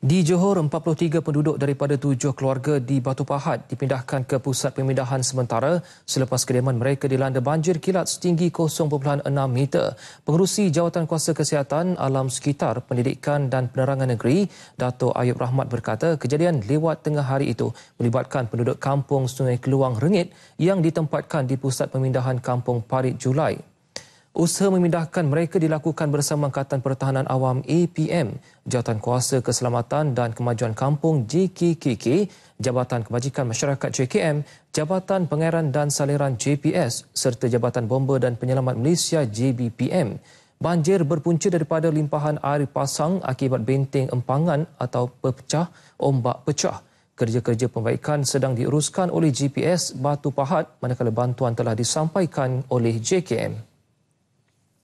Di Johor, 43 penduduk daripada tujuh keluarga di Batu Pahat dipindahkan ke pusat pemindahan sementara selepas kediaman mereka dilanda banjir kilat setinggi 0.6 meter. Pengerusi Jawatan Kuasa Kesihatan Alam Sekitar Pendidikan dan Penerangan Negeri, Dato Ayub Rahmat berkata kejadian lewat tengah hari itu melibatkan penduduk kampung Sungai Keluang Rengit yang ditempatkan di pusat pemindahan kampung Parit Julai Usaha memindahkan mereka dilakukan bersama Angkatan Pertahanan Awam APM, Jawatan Kuasa Keselamatan dan Kemajuan Kampung JKKK, Jabatan Kebajikan Masyarakat JKM, Jabatan Pengairan dan Saliran JPS serta Jabatan Bomba dan Penyelamat Malaysia JBPM. Banjir berpunca daripada limpahan air pasang akibat benteng empangan atau pecah ombak pecah. Kerja-kerja pembaikan sedang diuruskan oleh JPS Batu Pahat manakala bantuan telah disampaikan oleh JKM.